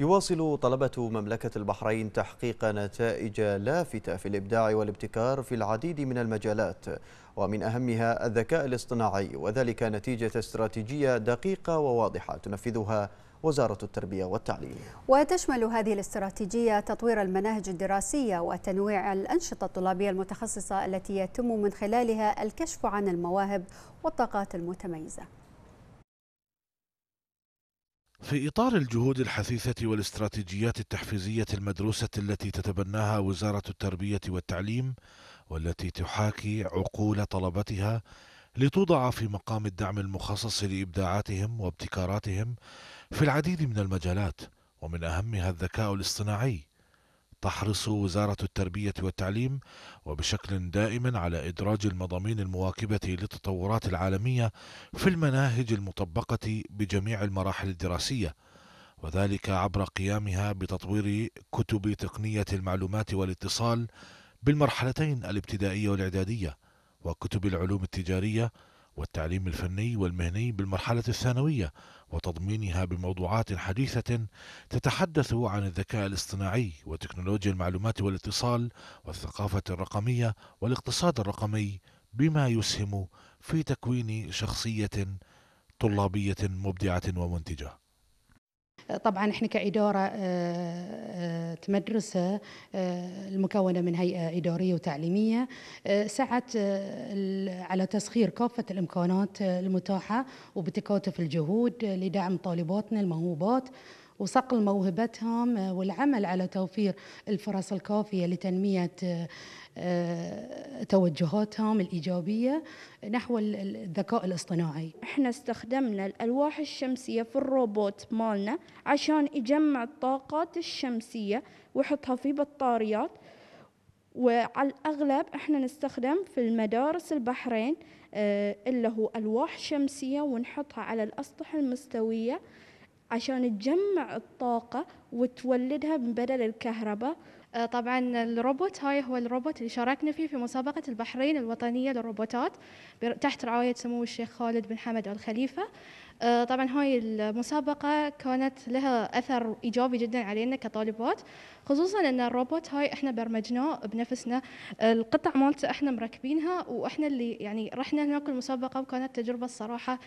يواصل طلبة مملكة البحرين تحقيق نتائج لافتة في الإبداع والابتكار في العديد من المجالات ومن أهمها الذكاء الاصطناعي وذلك نتيجة استراتيجية دقيقة وواضحة تنفذها وزارة التربية والتعليم وتشمل هذه الاستراتيجية تطوير المناهج الدراسية وتنويع الأنشطة الطلابية المتخصصة التي يتم من خلالها الكشف عن المواهب والطاقات المتميزة في إطار الجهود الحثيثة والاستراتيجيات التحفيزية المدروسة التي تتبناها وزارة التربية والتعليم والتي تحاكي عقول طلبتها لتوضع في مقام الدعم المخصص لإبداعاتهم وابتكاراتهم في العديد من المجالات ومن أهمها الذكاء الاصطناعي تحرص وزارة التربية والتعليم وبشكل دائم على إدراج المضامين المواكبة للتطورات العالمية في المناهج المطبقة بجميع المراحل الدراسية وذلك عبر قيامها بتطوير كتب تقنية المعلومات والاتصال بالمرحلتين الابتدائية والإعدادية وكتب العلوم التجارية والتعليم الفني والمهني بالمرحلة الثانوية وتضمينها بموضوعات حديثة تتحدث عن الذكاء الاصطناعي وتكنولوجيا المعلومات والاتصال والثقافة الرقمية والاقتصاد الرقمي بما يسهم في تكوين شخصية طلابية مبدعة ومنتجة. طبعا احنا كإدارة آه، مدرسة آه، المكونة من هيئة إدارية وتعليمية آه، سعت آه، على تسخير كافة الإمكانات المتاحة وبتكاتف الجهود لدعم طالباتنا الموهوبات وصقل موهبتهم آه، والعمل على توفير الفرص الكافية لتنمية آه، توجهاتهم الإيجابية نحو الذكاء الاصطناعي احنا استخدمنا الألواح الشمسية في الروبوت مالنا عشان يجمع الطاقات الشمسية ويحطها في بطاريات وعلى الأغلب احنا نستخدم في المدارس البحرين آه، اللي هو ألواح شمسية ونحطها على الأسطح المستوية عشان تجمع الطاقة وتولدها من بدل الكهرباء آه، طبعا الروبوت هاي هو الروبوت اللي شاركنا فيه في مسابقة البحرين الوطنية للروبوتات تحت رعاية سمو الشيخ خالد بن حمد الخليفة آه، طبعا هاي المسابقة كانت لها أثر إيجابي جدا علينا كطالبات خصوصا أن الروبوت هاي احنا برمجناه بنفسنا آه، القطع مالته احنا مركبينها واحنا اللي يعني رحنا هناك المسابقة وكانت تجربة الصراحة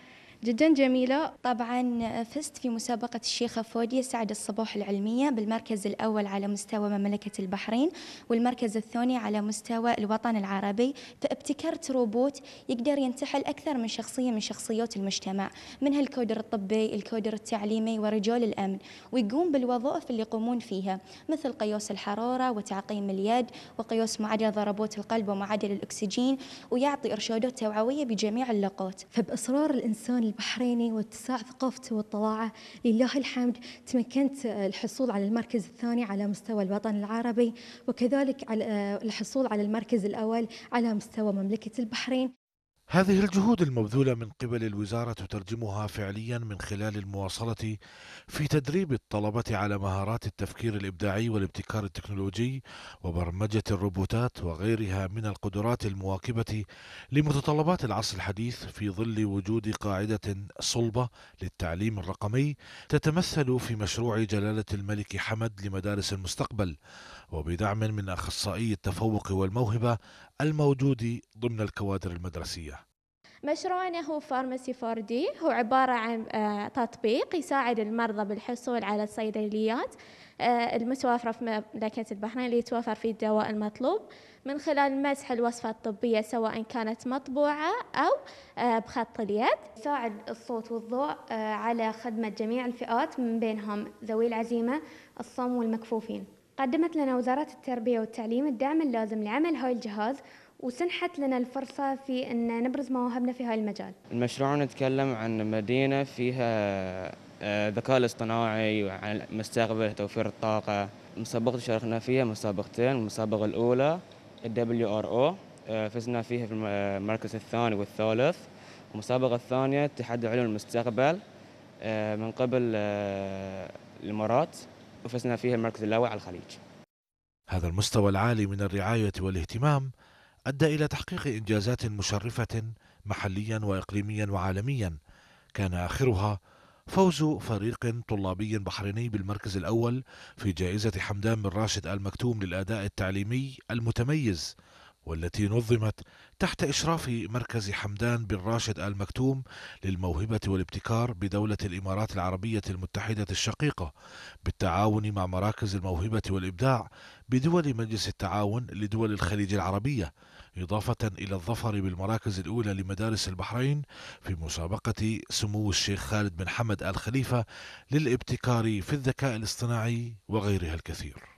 جدا جميلة طبعا فزت في مسابقة الشيخة فودية سعد الصبوح العلمية بالمركز الأول على مستوى مملكة البحرين والمركز الثاني على مستوى الوطن العربي فابتكرت روبوت يقدر ينتحل أكثر من شخصية من شخصيات المجتمع منها الكودر الطبي الكودر التعليمي ورجال الأمن ويقوم بالوظائف اللي يقومون فيها مثل قياس الحرارة وتعقيم اليد وقياس معدل ضربات القلب ومعدل الأكسجين ويعطي إرشادات توعوية بجميع اللقات فبإصرار الإنسان البحريني واتساع ثقافته واطلاعه لله الحمد تمكنت آه، الحصول على المركز الثاني على مستوى الوطن العربي وكذلك آه، الحصول على المركز الأول على مستوى مملكة البحرين هذه الجهود المبذولة من قبل الوزارة تترجمها فعليا من خلال المواصلة في تدريب الطلبة على مهارات التفكير الإبداعي والابتكار التكنولوجي وبرمجة الروبوتات وغيرها من القدرات المواكبة لمتطلبات العصر الحديث في ظل وجود قاعدة صلبة للتعليم الرقمي تتمثل في مشروع جلالة الملك حمد لمدارس المستقبل وبدعم من أخصائي التفوق والموهبة الموجود ضمن الكوادر المدرسية مشروعنا هو فارماسي 4 دي هو عبارة عن آه، تطبيق يساعد المرضى بالحصول على الصيدليات آه، المتوافرة في مملكة البحرين اللي يتوفر فيه الدواء المطلوب من خلال مسح الوصفة الطبية سواء كانت مطبوعة أو آه، بخط اليد يساعد الصوت والضوء على خدمة جميع الفئات من بينهم ذوي العزيمة الصم والمكفوفين قدمت لنا وزارة التربية والتعليم الدعم اللازم لعمل هاي الجهاز وسنحت لنا الفرصة في أن نبرز مواهبنا في هاي المجال المشروع نتكلم عن مدينة فيها آه، ذكاء الاصطناعي وعن المستقبل توفير الطاقة مسابقة شاركنا فيها مسابقتين المسابقة الأولى WRO آه، فزنا فيها في آه، المركز الثاني والثالث المسابقة الثانية تحدي علوم المستقبل من قبل الإمارات وفزنا فيها المركز الاول على الخليج هذا المستوى العالي من الرعاية والاهتمام أدى إلى تحقيق إنجازات مشرفة محليا وإقليميا وعالميا كان آخرها فوز فريق طلابي بحريني بالمركز الأول في جائزة حمدان بن راشد المكتوم للأداء التعليمي المتميز والتي نظمت تحت إشراف مركز حمدان بن راشد آل مكتوم للموهبة والابتكار بدولة الإمارات العربية المتحدة الشقيقة بالتعاون مع مراكز الموهبة والإبداع بدول مجلس التعاون لدول الخليج العربية إضافة إلى الظفر بالمراكز الأولى لمدارس البحرين في مسابقة سمو الشيخ خالد بن حمد آل خليفة للابتكار في الذكاء الاصطناعي وغيرها الكثير